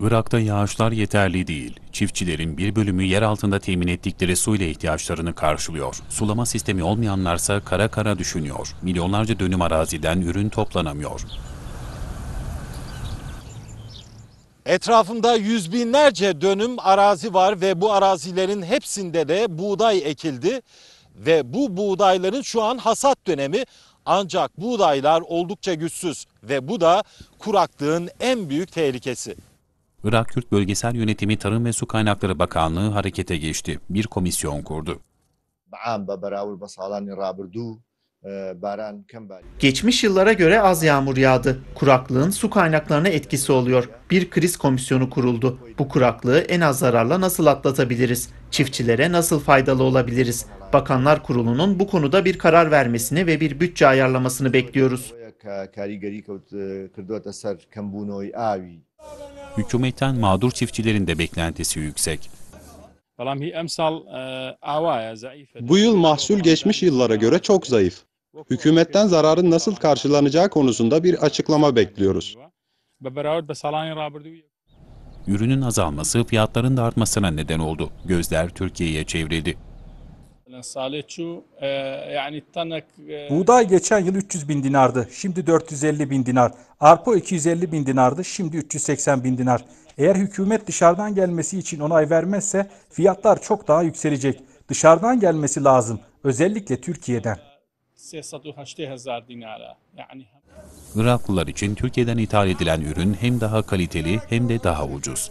Irak'ta yağışlar yeterli değil. Çiftçilerin bir bölümü yer altında temin ettikleri suyla ihtiyaçlarını karşılıyor. Sulama sistemi olmayanlarsa kara kara düşünüyor. Milyonlarca dönüm araziden ürün toplanamıyor. Etrafında yüz binlerce dönüm arazi var ve bu arazilerin hepsinde de buğday ekildi. Ve bu buğdayların şu an hasat dönemi ancak buğdaylar oldukça güçsüz ve bu da kuraklığın en büyük tehlikesi. Irak Kürt Bölgesel Yönetimi Tarım ve Su Kaynakları Bakanlığı harekete geçti. Bir komisyon kurdu. E, Geçmiş yıllara göre az yağmur yağdı. Kuraklığın su kaynaklarına etkisi oluyor. Bir kriz komisyonu kuruldu. Bu kuraklığı en az zararla nasıl atlatabiliriz? Çiftçilere nasıl faydalı olabiliriz? Bakanlar Kurulu'nun bu konuda bir karar vermesini ve bir bütçe ayarlamasını bekliyoruz hükümetten mağdur çiftçilerin de beklentisi yüksek. Bu yıl mahsul geçmiş yıllara göre çok zayıf. Hükümetten zararın nasıl karşılanacağı konusunda bir açıklama bekliyoruz. Ürünün azalması fiyatların da artmasına neden oldu. Gözler Türkiye'ye çevrildi. Salihçu e, e, Buğday geçen yıl 300 bin dinardı. Şimdi 450 bin dinar. Arpa 250 bin dinardı. Şimdi 380 bin dinar. Eğer hükümet dışarıdan gelmesi için onay vermezse fiyatlar çok daha yükselecek. Dışarıdan gelmesi lazım. Özellikle Türkiye'den. Iraklılar için Türkiye'den ithal edilen ürün hem daha kaliteli hem de daha ucuz.